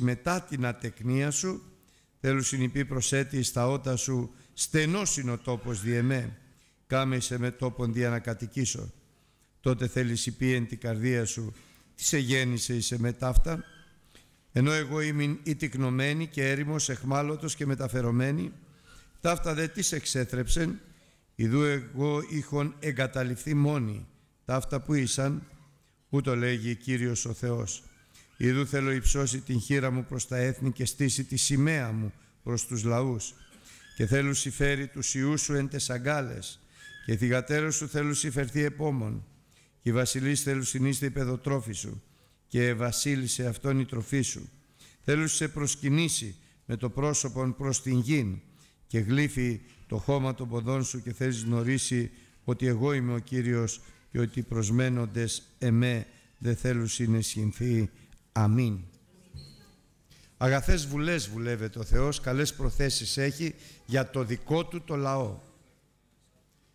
μετά την ατεκνία σου, θέλω συνειπή προσέτη στα ότα σου, στενός είναι ο τόπος διεμέ, κάμεσε με τόπον δια να κατοικήσω. Τότε θέλεις η εν την καρδία σου, τι σε γέννησε είσαι μετάφτα, ενώ εγώ είμαι ή και έρημος, εχμάλωτος και μεταφερωμένη, ταύτα δε τις εξέθρεψεν, ιδού εγώ είχον εγκαταληφθεί μόνη, ταύτα που ήσαν, ούτω λέγει Κύριος ο Θεός Ιδού θέλω υψώσει την χείρα μου προς τα έθνη και στήσει τη σημαία μου προς τους λαούς. Και θέλω φέρει τους ιούς σου εν τες αγκάλες, και θηγατέρου σου θέλω φερθεί επόμον. Και η βασιλείς θέλουν συνείστε η παιδοτρόφη σου, και βασίλισε αυτόν η τροφή σου. Θέλω σε προσκυνήσει με το πρόσωπον προς την γην, και γλύφει το χώμα των ποδών σου και θέλεις γνωρίσει ότι εγώ είμαι ο Κύριος και ότι προσμένοντες εμέ δεν θέλουν συνεσχυνθεί Αμήν. Αγαθές βουλές βουλεύεται ο Θεός, καλές προθέσεις έχει για το δικό του το λαό.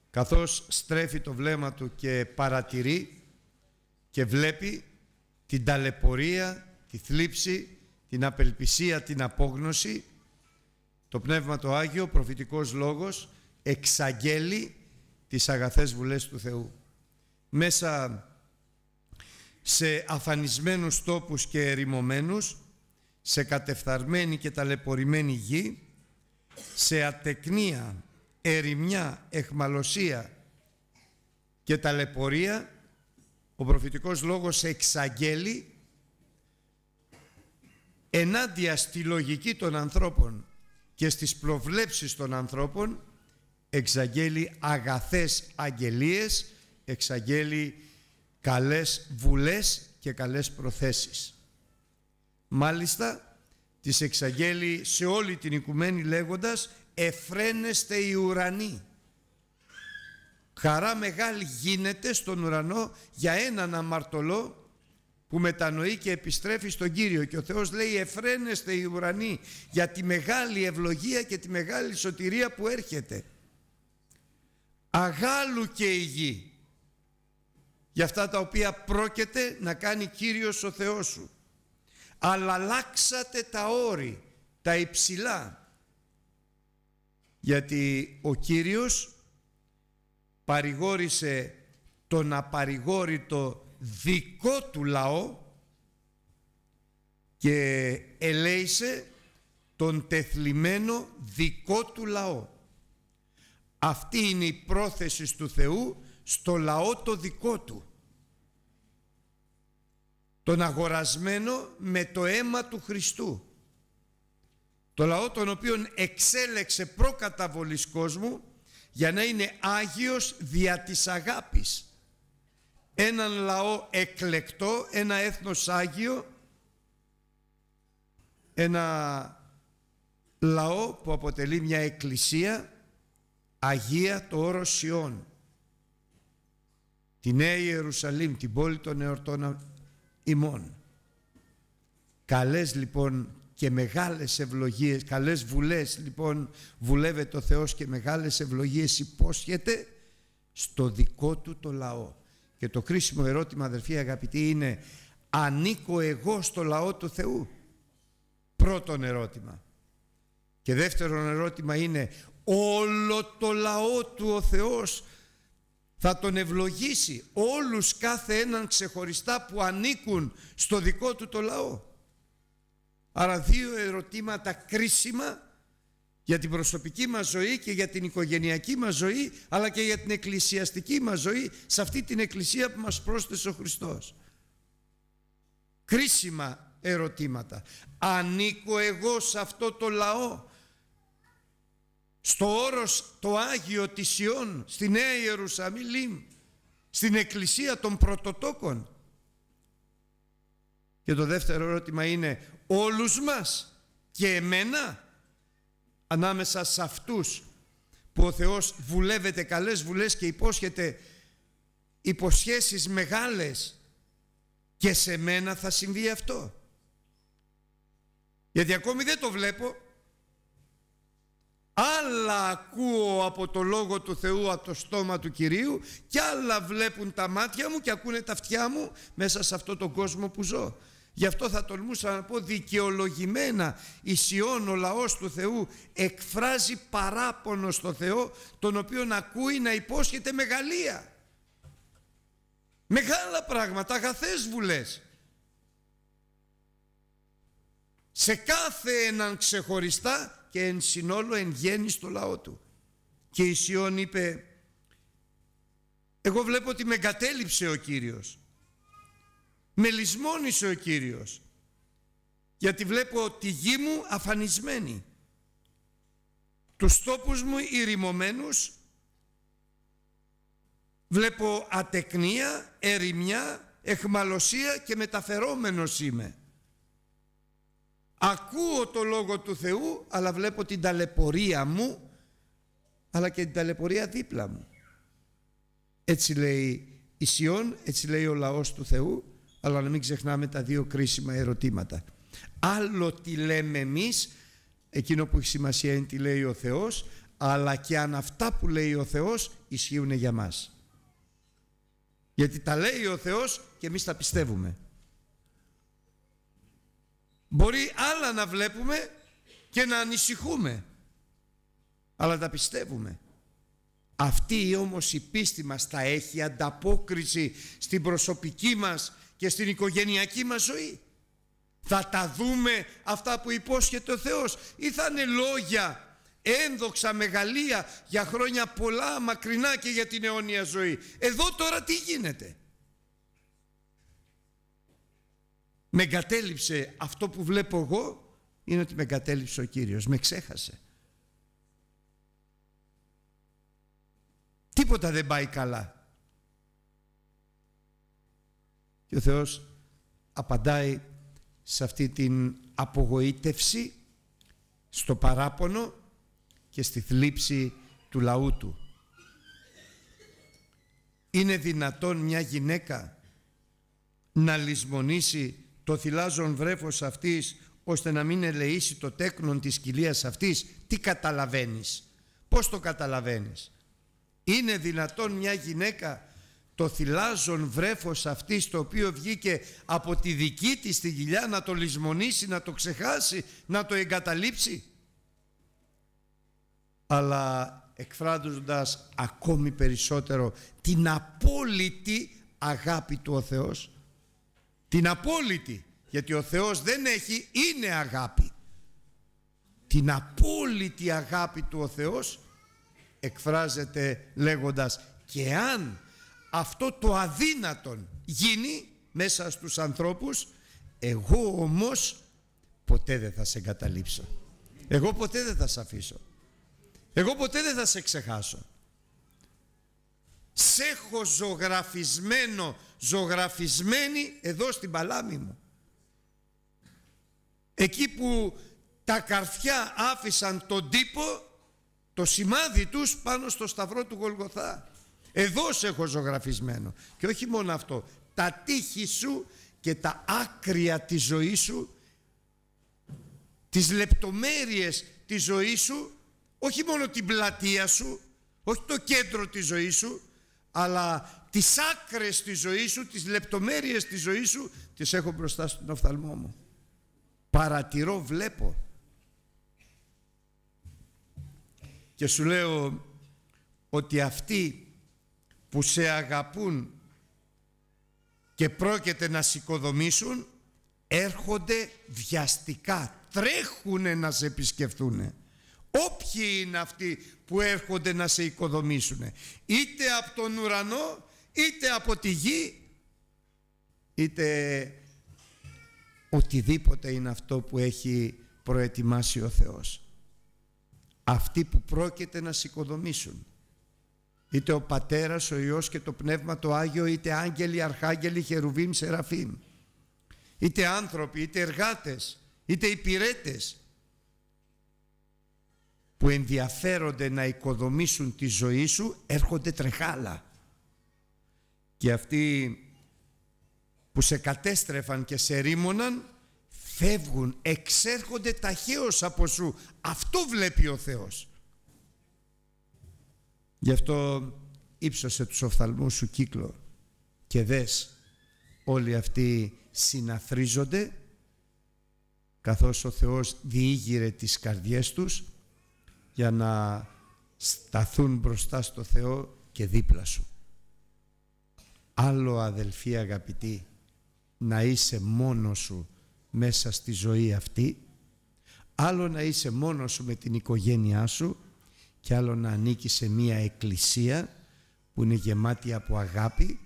Καθώς στρέφει το βλέμμα του και παρατηρεί και βλέπει την ταλαιπωρία, τη θλίψη, την απελπισία, την απόγνωση, το Πνεύμα το Άγιο, προφητικός λόγος, εξαγγέλει τις αγαθές βουλές του Θεού. Μέσα σε αφανισμένους τόπους και ερημωμένους, σε κατεφθαρμένη και ταλαιπωρημένη γη, σε ατεκνία, ερημιά, εχμαλωσία και ταλαιπωρία, ο προφητικός λόγος εξαγγέλει ενάντια στη λογική των ανθρώπων και στις προβλέψεις των ανθρώπων εξαγγέλει αγαθές αγγελίες, εξαγγέλει καλές βουλές και καλές προθέσεις. Μάλιστα, τις εξαγγέλει σε όλη την οικουμένη λέγοντας «Εφραίνεστε οι ουρανοί». Χαρά μεγάλη γίνεται στον ουρανό για έναν αμαρτωλό που μετανοεί και επιστρέφει στον Κύριο και ο Θεός λέει «Εφραίνεστε οι ουρανοί για τη μεγάλη ευλογία και τη μεγάλη σωτηρία που έρχεται». Αγάλου και η γη για αυτά τα οποία πρόκειται να κάνει Κύριος ο Θεός σου. Αλλά αλλάξατε τα όρη, τα υψηλά, γιατί ο Κύριος παρηγόρησε τον απαρηγόρητο δικό του λαό και ελέησε τον τεθλιμένο δικό του λαό. Αυτή είναι η πρόθεση του Θεού στο λαό το δικό του τον αγορασμένο με το αίμα του Χριστού το λαό τον οποίον εξέλεξε προκαταβολής κόσμου για να είναι Άγιος δια της αγάπης έναν λαό εκλεκτό, ένα έθνος Άγιο ένα λαό που αποτελεί μια εκκλησία Αγία το όρος Σιών τη Νέα Ιερουσαλήμ, την πόλη των εορτών ημών. Καλές λοιπόν και μεγάλες ευλογίες, καλές βουλές λοιπόν βουλεύεται ο Θεός και μεγάλες ευλογίες υπόσχεται στο δικό του το λαό. Και το κρίσιμο ερώτημα αδερφοί αγαπητοί είναι ανήκω εγώ στο λαό του Θεού. Πρώτον ερώτημα. Και δεύτερον ερώτημα είναι όλο το λαό του ο Θεός θα τον ευλογήσει όλους κάθε έναν ξεχωριστά που ανήκουν στο δικό του το λαό. Άρα δύο ερωτήματα κρίσιμα για την προσωπική μας ζωή και για την οικογενειακή μας ζωή αλλά και για την εκκλησιαστική μας ζωή σε αυτή την εκκλησία που μας πρόσθεσε ο Χριστός. Κρίσιμα ερωτήματα. Ανήκω εγώ σε αυτό το λαό στο όρος το Άγιο της Ιών, στη Νέα Ιερουσαλήμ, στην Εκκλησία των Πρωτοτόκων. Και το δεύτερο ερώτημα είναι όλους μας και εμένα ανάμεσα σε αυτούς που ο Θεός βουλεύεται καλές βουλές και υπόσχεται υποσχέσεις μεγάλες και σε μένα θα συμβεί αυτό. Γιατί ακόμη δεν το βλέπω Άλλα ακούω από το Λόγο του Θεού, από το στόμα του Κυρίου και άλλα βλέπουν τα μάτια μου και ακούνε τα αυτιά μου μέσα σε αυτό τον κόσμο που ζω. Γι' αυτό θα τολμούσα να πω δικαιολογημένα ισιών ο λαός του Θεού εκφράζει παράπονο στο Θεό τον οποίο να ακούει να υπόσχεται μεγαλεία. Μεγάλα πράγματα, αγαθές βουλές. Σε κάθε έναν ξεχωριστά και εν συνόλο εν γέννη στο λαό του. Και η Σιών είπε εγώ βλέπω ότι με κατέληψε ο Κύριος. Με λησμόνησε ο Κύριος. Γιατί βλέπω τη γη μου αφανισμένη. Τους τόπους μου ηρημωμένους βλέπω ατεκνία, ερημιά, εχμαλωσία και μεταφερόμενος είμαι. Ακούω το Λόγο του Θεού, αλλά βλέπω την ταλαιπωρία μου, αλλά και την ταλαιπωρία δίπλα μου. Έτσι λέει η Σιών, έτσι λέει ο λαός του Θεού, αλλά να μην ξεχνάμε τα δύο κρίσιμα ερωτήματα. Άλλο τι λέμε εμείς, εκείνο που έχει σημασία είναι τι λέει ο Θεός, αλλά και αν αυτά που λέει ο Θεός ισχύουν για μας. Γιατί τα λέει ο Θεός και εμείς τα πιστεύουμε. Μπορεί άλλα να βλέπουμε και να ανησυχούμε. Αλλά τα πιστεύουμε. Αυτή όμως η πίστη μας θα έχει ανταπόκριση στην προσωπική μας και στην οικογενειακή μας ζωή. Θα τα δούμε αυτά που υπόσχεται ο Θεός ή θα είναι λόγια ένδοξα μεγαλεία για χρόνια πολλά μακρινά και για την αιώνια ζωή. Εδώ τώρα τι γίνεται. με εγκατέλειψε αυτό που βλέπω εγώ είναι ότι με εγκατέλειψε ο Κύριος, με ξέχασε. Τίποτα δεν πάει καλά. Και ο Θεός απαντάει σε αυτή την απογοήτευση, στο παράπονο και στη θλίψη του λαού του. Είναι δυνατόν μια γυναίκα να λησμονήσει το θυλάζον βρέφος αυτής ώστε να μην ελεήσει το τέκνον της κοιλίας αυτής τι καταλαβαίνεις πως το καταλαβαίνεις είναι δυνατόν μια γυναίκα το θυλάζον βρέφος αυτής το οποίο βγήκε από τη δική της τη γυλιά να το λησμονήσει, να το ξεχάσει, να το εγκαταλείψει. Αλλά εκφράζοντας ακόμη περισσότερο την απόλυτη αγάπη του ο Θεός την απόλυτη. Γιατί ο Θεός δεν έχει, είναι αγάπη. Την απόλυτη αγάπη του ο Θεός εκφράζεται λέγοντας και αν αυτό το αδύνατον γίνει μέσα στους ανθρώπους εγώ όμως ποτέ δεν θα σε εγκαταλείψω. Εγώ ποτέ δεν θα σε αφήσω. Εγώ ποτέ δεν θα σε ξεχάσω. σε έχω ζωγραφισμένο ζωγραφισμένη εδώ στην παλάμη μου. Εκεί που τα καρφιά άφησαν τον τύπο, το σημάδι τους πάνω στο σταυρό του Γολγοθά. Εδώ σε έχω ζωγραφισμένο. Και όχι μόνο αυτό, τα τείχη σου και τα άκρια της ζωής σου, τις λεπτομέρειες της ζωής σου, όχι μόνο την πλατεία σου, όχι το κέντρο της ζωής σου, αλλά τις άκρες της ζωής σου, τις λεπτομέρειες της ζωής σου, τις έχω μπροστά στον οφθαλμό μου. Παρατηρώ, βλέπω. Και σου λέω ότι αυτοί που σε αγαπούν και πρόκειται να σηκοδομήσουν έρχονται βιαστικά, τρέχουνε να σε επισκεφθούν... Όποιοι είναι αυτοί που έρχονται να σε οικοδομήσουν. Είτε από τον ουρανό είτε από τη γη είτε οτιδήποτε είναι αυτό που έχει προετοιμάσει ο Θεός αυτοί που πρόκειται να σηκοδομήσουν είτε ο Πατέρας, ο Υιός και το Πνεύμα το Άγιο είτε άγγελοι, αρχάγγελοι, χερουβίμ, σεραφείμ, είτε άνθρωποι, είτε εργάτες, είτε υπηρέτες που ενδιαφέρονται να οικοδομήσουν τη ζωή σου έρχονται τρεχάλα και αυτοί που σε κατέστρεφαν και σε ρήμωναν φεύγουν, εξέρχονται ταχαίως από σου. Αυτό βλέπει ο Θεός. Γι' αυτό ύψωσε τους οφθαλμούς σου κύκλο και δες όλοι αυτοί συναθρίζονται καθώς ο Θεός διήγηρε τις καρδιές τους για να σταθούν μπροστά στο Θεό και δίπλα σου. Άλλο αδελφοί αγαπητοί να είσαι μόνος σου μέσα στη ζωή αυτή, άλλο να είσαι μόνος σου με την οικογένειά σου και άλλο να ανήκει σε μία εκκλησία που είναι γεμάτη από αγάπη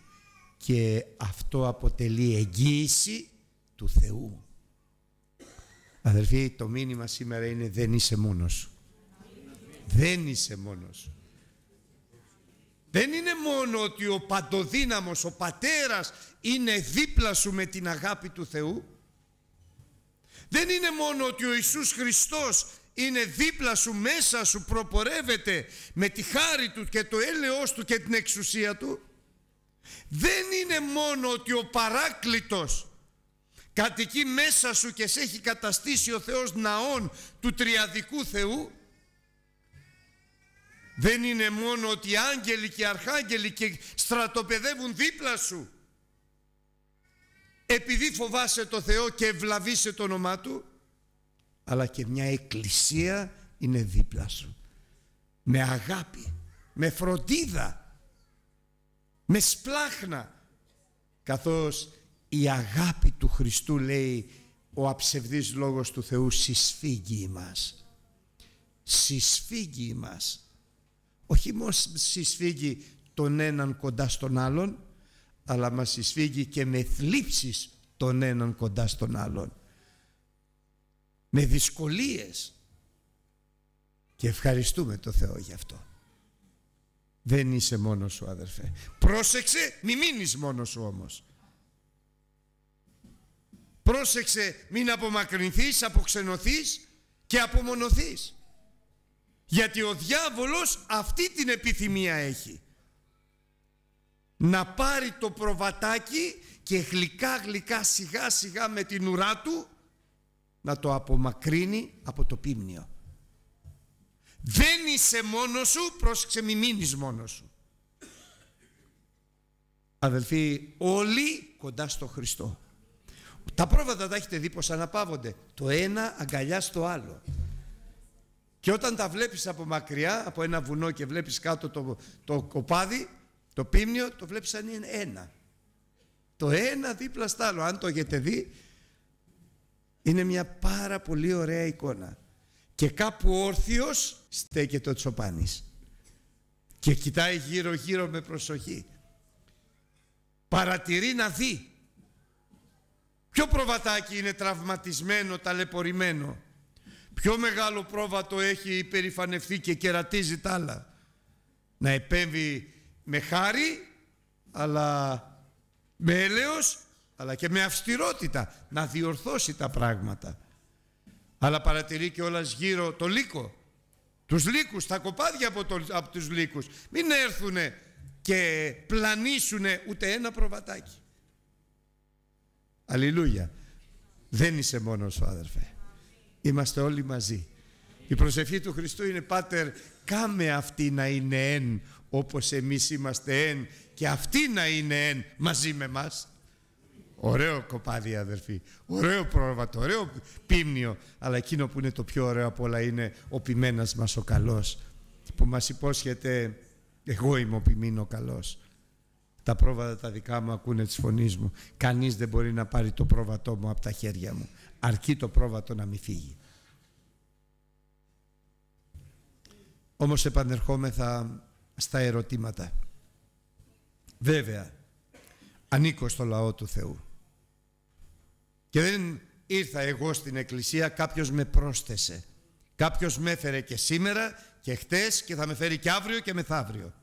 και αυτό αποτελεί εγγύηση του Θεού. Αδελφοί, το μήνυμα σήμερα είναι δεν είσαι μόνος. Δεν είσαι μόνος. Δεν είναι μόνο ότι ο παντοδύναμος, ο πατέρας είναι δίπλα σου με την αγάπη του Θεού. Δεν είναι μόνο ότι ο Ιησούς Χριστός είναι δίπλα σου, μέσα σου, προπορεύεται με τη χάρη Του και το έλεος Του και την εξουσία Του. Δεν είναι μόνο ότι ο παράκλητος κατοικεί μέσα σου και σε έχει καταστήσει ο Θεός ναών του τριαδικού Θεού. Δεν είναι μόνο ότι άγγελοι και αρχάγγελοι και στρατοπεδεύουν δίπλα σου. Επειδή φοβάσαι το Θεό και ευλαβείσαι το όνομά Του, αλλά και μια εκκλησία είναι δίπλα σου. Με αγάπη, με φροντίδα, με σπλάχνα. Καθώς η αγάπη του Χριστού λέει ο αψευδής λόγος του Θεού συσφίγγει μας. Συσφίγγει μας όχι μόνο συσφίγγει τον έναν κοντά στον άλλον, αλλά μας συσφίγγει και με θλίψεις τον έναν κοντά στον άλλον. Με δυσκολίες. Και ευχαριστούμε το Θεό γι' αυτό. Δεν είσαι μόνος σου αδερφέ. Πρόσεξε, μη μείνεις μόνος σου όμως. Πρόσεξε, μην απομακρυνθείς, αποξενωθείς και απομονωθείς. Γιατί ο διάβολος αυτή την επιθυμία έχει. Να πάρει το προβατάκι και γλυκά γλυκά σιγά σιγά με την ουρά του να το απομακρύνει από το πίμνιο. Δεν είσαι μόνος σου, πρόσεξε μη μείνεις μόνος σου. Αδελφοί, όλοι κοντά στο Χριστό. Τα πρόβατα τα έχετε δει πως αναπαύονται. Το ένα αγκαλιά στο άλλο. Και όταν τα βλέπεις από μακριά, από ένα βουνό και βλέπεις κάτω το, το κοπάδι, το πίμνιο, το βλέπεις σαν είναι ένα. Το ένα δίπλα στ' άλλο. Αν το έχετε δει, είναι μια πάρα πολύ ωραία εικόνα. Και κάπου όρθιος στέκεται ο Τσοπάνης. Και κοιτάει γύρω γύρω με προσοχή. Παρατηρεί να δει. Ποιο προβατάκι είναι τραυματισμένο, ταλαιπωρημένο. Πιο μεγάλο πρόβατο έχει υπερηφανευτεί και κερατίζει τα άλλα. Να επέμβει με χάρη, αλλά με έλεος, αλλά και με αυστηρότητα. Να διορθώσει τα πράγματα. Αλλά παρατηρεί και όλας γύρω το λύκο. Τους λύκους, τα κοπάδια από, το, από τους λύκους. Μην έρθουνε και πλανήσουν ούτε ένα προβατάκι. Αλληλούια. Δεν είσαι μόνος σου αδερφέ. Είμαστε όλοι μαζί. Η προσευχή του Χριστού είναι «Πάτερ, κάμε αυτή να είναι εν, όπως εμείς είμαστε εν και αυτή να είναι εν μαζί με μας». Ωραίο κοπάδι αδερφοί, ωραίο πρόβατο, ωραίο πίμνιο, αλλά εκείνο που είναι το πιο ωραίο από όλα είναι ο ποιμένας μας ο καλός, που μας υπόσχεται «εγώ είμαι ο ο καλός». Τα πρόβατα τα δικά μου ακούνε τη φωνής μου. Κανείς δεν μπορεί να πάρει το πρόβατό μου από τα χέρια μου αρκεί το πρόβατο να μην φύγει. Όμως επανερχόμεθα στα ερωτήματα. Βέβαια, ανήκω στο λαό του Θεού. Και δεν ήρθα εγώ στην εκκλησία, κάποιος με πρόσθεσε. Κάποιος με έφερε και σήμερα και χτες και θα με φέρει και αύριο και μεθαύριο.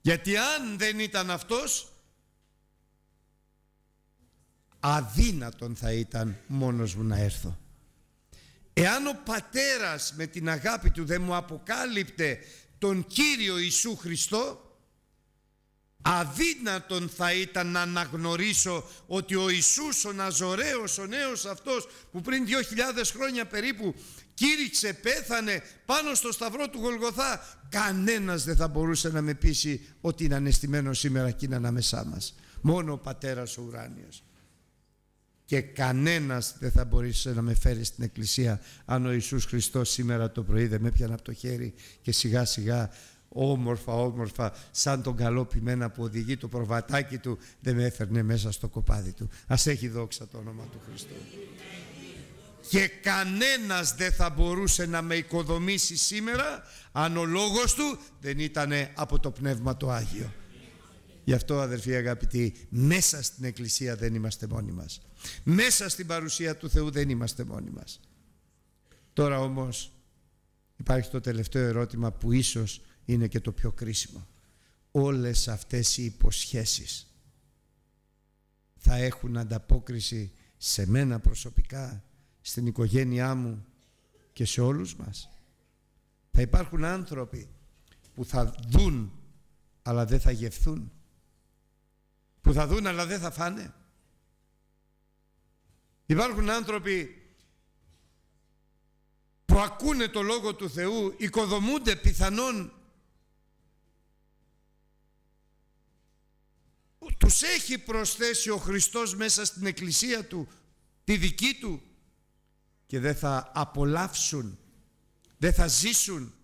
Γιατί αν δεν ήταν αυτός αδύνατον θα ήταν μόνος μου να έρθω. Εάν ο πατέρας με την αγάπη του δεν μου αποκάλυπτε τον Κύριο Ιησού Χριστό, αδύνατον θα ήταν να αναγνωρίσω ότι ο Ιησούς ο Ναζωραίος, ο νέος αυτός που πριν 2.000 χρόνια περίπου κήρυξε, πέθανε πάνω στο σταυρό του Γολγοθά, κανένας δεν θα μπορούσε να με πείσει ότι είναι ανεστημένο σήμερα και είναι ανάμεσά μας. Μόνο ο Πατέρας ο Ουράνιος και κανένας δεν θα μπορούσε να με φέρει στην Εκκλησία αν ο Ιησούς Χριστός σήμερα το πρωί δεν με πιάνε από το χέρι και σιγά σιγά όμορφα όμορφα σαν τον καλό ποιμένα που οδηγεί το προβατάκι του δεν με έφερνε μέσα στο κοπάδι του. Ας έχει δόξα το όνομα του Χριστού. Και κανένας δεν θα μπορούσε να με οικοδομήσει σήμερα αν ο λόγος του δεν ήταν από το Πνεύμα το Άγιο. Γι' αυτό αδερφοί αγαπητοί, μέσα στην Εκκλησία δεν είμαστε μόνοι μας. Μέσα στην παρουσία του Θεού δεν είμαστε μόνοι μας. Τώρα όμως υπάρχει το τελευταίο ερώτημα που ίσως είναι και το πιο κρίσιμο. Όλες αυτές οι υποσχέσεις θα έχουν ανταπόκριση σε μένα προσωπικά, στην οικογένειά μου και σε όλους μας. Θα υπάρχουν άνθρωποι που θα δουν αλλά δεν θα γευθούν που θα δουν αλλά δεν θα φάνε. Υπάρχουν άνθρωποι που ακούνε το Λόγο του Θεού, οικοδομούνται πιθανόν. Τους έχει προσθέσει ο Χριστός μέσα στην εκκλησία του, τη δική του και δεν θα απολαύσουν, δεν θα ζήσουν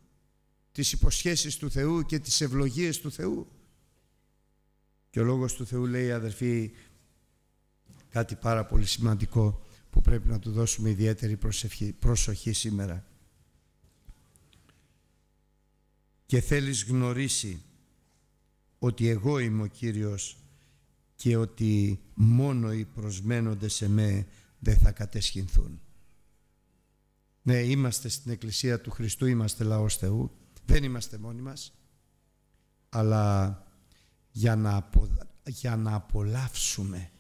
τις υποσχέσεις του Θεού και τις ευλογίες του Θεού. Και ο Λόγος του Θεού λέει, αδερφοί, κάτι πάρα πολύ σημαντικό που πρέπει να του δώσουμε ιδιαίτερη προσοχή σήμερα. Και θέλεις γνωρίσει ότι εγώ είμαι ο Κύριος και ότι μόνο οι προσμένονται σε μέ δεν θα κατεσχυνθούν. Ναι, είμαστε στην Εκκλησία του Χριστού, είμαστε λαός Θεού, δεν είμαστε μόνοι μας, αλλά για να, απο, για να απολαύσουμε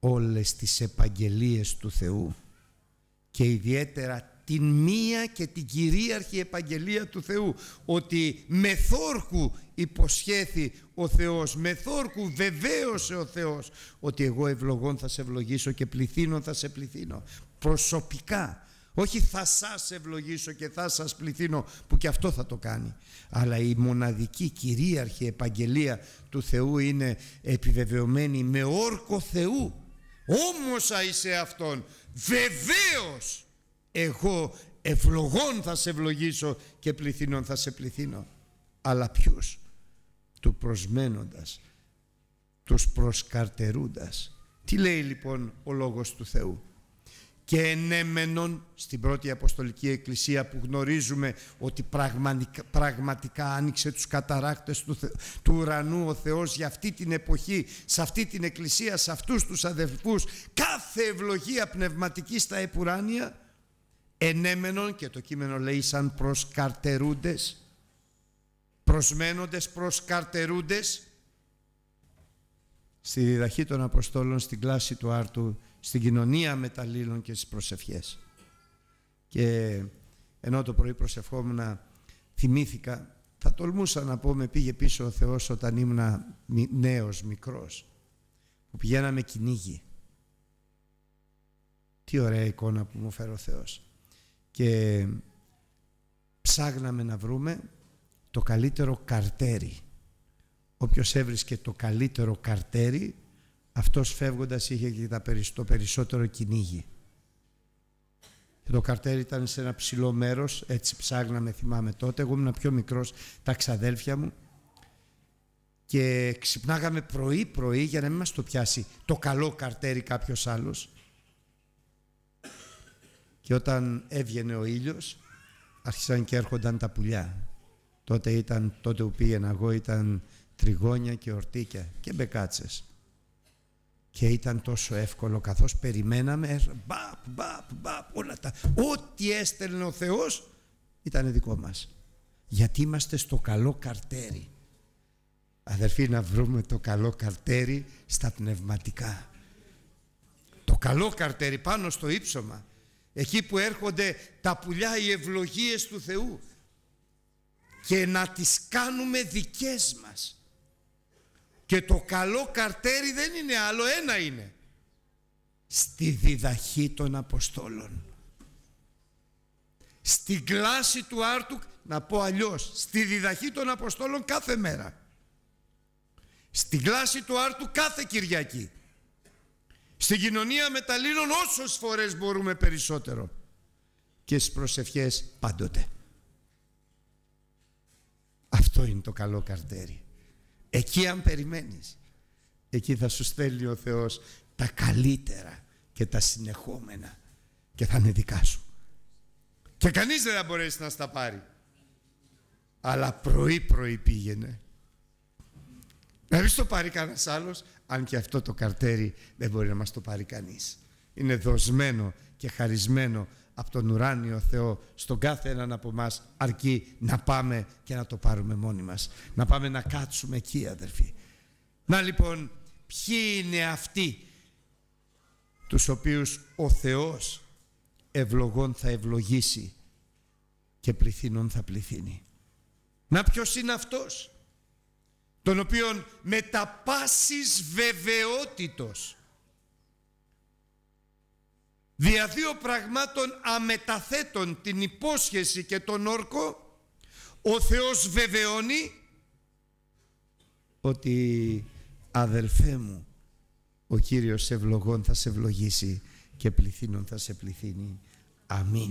όλες τις επαγγελίες του Θεού και ιδιαίτερα την μία και την κυρίαρχη επαγγελία του Θεού ότι με θόρκου υποσχέθη ο Θεός με θόρκου βεβαίωσε ο Θεός ότι εγώ ευλογών θα σε ευλογήσω και πληθύνω θα σε πληθύνω προσωπικά όχι θα σας ευλογήσω και θα σας πληθύνω που και αυτό θα το κάνει. Αλλά η μοναδική κυρίαρχη επαγγελία του Θεού είναι επιβεβαιωμένη με όρκο Θεού. Όμως είσαι αυτόν βεβαίως εγώ ευλογών θα σε ευλογήσω και πληθύνων θα σε πληθύνω. Αλλά ποιους του προσμένοντας, τους προσκαρτερούντας. Τι λέει λοιπόν ο Λόγος του Θεού και ενέμενον στην πρώτη Αποστολική Εκκλησία που γνωρίζουμε ότι πραγματικά, πραγματικά άνοιξε τους καταράκτες του, του, ουρανού ο Θεός για αυτή την εποχή, σε αυτή την Εκκλησία, σε αυτούς τους αδελφούς κάθε ευλογία πνευματική στα επουράνια ενέμενον και το κείμενο λέει σαν προσκαρτερούντες, προσμένοντες προσκαρτερούντες, στη διδαχή των Αποστόλων στην κλάση του Άρτου στην κοινωνία με τα και στις προσευχές. Και ενώ το πρωί προσευχόμουν θυμήθηκα, θα τολμούσα να πω με πήγε πίσω ο Θεός όταν ήμουν νέος, μικρός, που πηγαίναμε κυνήγι. Τι ωραία εικόνα που μου φέρει ο Θεός. Και ψάγναμε να βρούμε το καλύτερο καρτέρι. Όποιος έβρισκε το καλύτερο καρτέρι αυτός φεύγοντας είχε και το περισσότερο κυνήγι. Και το καρτέρι ήταν σε ένα ψηλό μέρος, έτσι ψάγναμε θυμάμαι τότε. Εγώ ήμουν πιο μικρός, τα ξαδέλφια μου. Και ξυπνάγαμε πρωί πρωί για να μην μας το πιάσει το καλό καρτέρι κάποιος άλλος. Και όταν έβγαινε ο ήλιος άρχισαν και έρχονταν τα πουλιά. Τότε, ήταν, τότε που πήγαινα εγώ ήταν τριγόνια και ορτίκια και μπεκάτσες και ήταν τόσο εύκολο καθώς περιμέναμε μπαπ, μπαπ, μπαπ, όλα τα, ό,τι έστελνε ο Θεός ήταν δικό μας. Γιατί είμαστε στο καλό καρτέρι. Αδερφοί να βρούμε το καλό καρτέρι στα πνευματικά. Το καλό καρτέρι πάνω στο ύψωμα. Εκεί που έρχονται τα πουλιά οι ευλογίες του Θεού. Και να τις κάνουμε δικές μας και το καλό καρτέρι δεν είναι άλλο, ένα είναι. Στη διδαχή των Αποστόλων. Στην κλάση του Άρτουκ, να πω αλλιώς, στη διδαχή των Αποστόλων κάθε μέρα. Στην κλάση του Άρτου κάθε Κυριακή. Στην κοινωνία μεταλλήλων όσες φορές μπορούμε περισσότερο. Και στις προσευχές πάντοτε. Αυτό είναι το καλό καρτέρι. Εκεί αν περιμένεις, εκεί θα σου στέλνει ο Θεός τα καλύτερα και τα συνεχόμενα και θα είναι δικά σου. Και κανείς δεν θα μπορέσει να στα πάρει. Αλλά πρωί πρωί πήγαινε. Να το πάρει κανένας άλλος, αν και αυτό το καρτέρι δεν μπορεί να μας το πάρει κανείς. Είναι δοσμένο και χαρισμένο από τον ουράνιο Θεό στον κάθε έναν από εμά αρκεί να πάμε και να το πάρουμε μόνοι μας. Να πάμε να κάτσουμε εκεί αδερφοί. Να λοιπόν ποιοι είναι αυτοί τους οποίους ο Θεός ευλογών θα ευλογήσει και πληθύνων θα πληθύνει. Να ποιος είναι αυτός τον οποίον με τα πάσης βεβαιότητος δια δύο πραγμάτων αμεταθέτων την υπόσχεση και τον όρκο ο Θεός βεβαιώνει ότι αδελφέ μου ο Κύριος ευλογών θα σε ευλογήσει και πληθύνων θα σε πληθύνει. Αμήν.